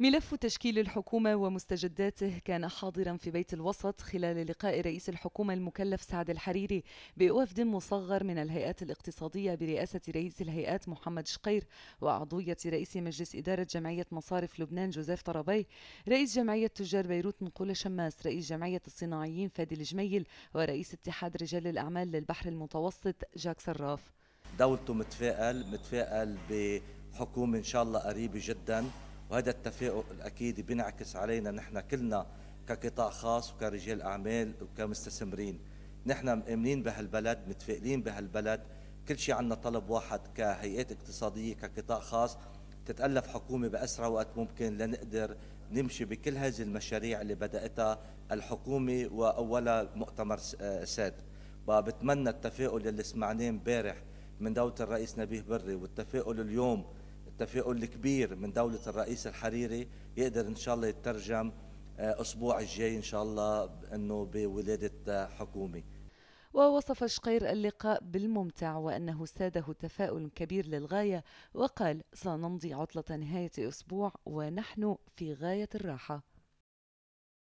ملف تشكيل الحكومة ومستجداته كان حاضرا في بيت الوسط خلال لقاء رئيس الحكومة المكلف سعد الحريري بوفد مصغر من الهيئات الاقتصادية برئاسة رئيس الهيئات محمد شقير وعضوية رئيس مجلس إدارة جمعية مصارف لبنان جوزيف طربي رئيس جمعية تجار بيروت نقول شماس رئيس جمعية الصناعيين فادي الجميل ورئيس اتحاد رجال الأعمال للبحر المتوسط جاك صراف دولته متفائل متفائل بحكومة إن شاء الله قريبة جداً وهذا التفاؤل اكيد بينعكس علينا نحن كلنا كقطاع خاص وكرجال اعمال وكمستثمرين نحن مآمنين بهالبلد متفائلين بهالبلد كل شيء عندنا طلب واحد كهيئات اقتصاديه كقطاع خاص تتالف حكومه باسرع وقت ممكن لنقدر نمشي بكل هذه المشاريع اللي بداتها الحكومه واولها مؤتمر آه، ساد وبتمنى التفاؤل اللي سمعناه امبارح من دوله الرئيس نبيه بري والتفاؤل اليوم التفاؤل الكبير من دولة الرئيس الحريري يقدر إن شاء الله يترجم آه، أسبوع الجاي إن شاء الله أنه بولادة آه، حكومة ووصف شقير اللقاء بالممتع وأنه ساده تفاؤل كبير للغاية وقال سنمضي عطلة نهاية أسبوع ونحن في غاية الراحة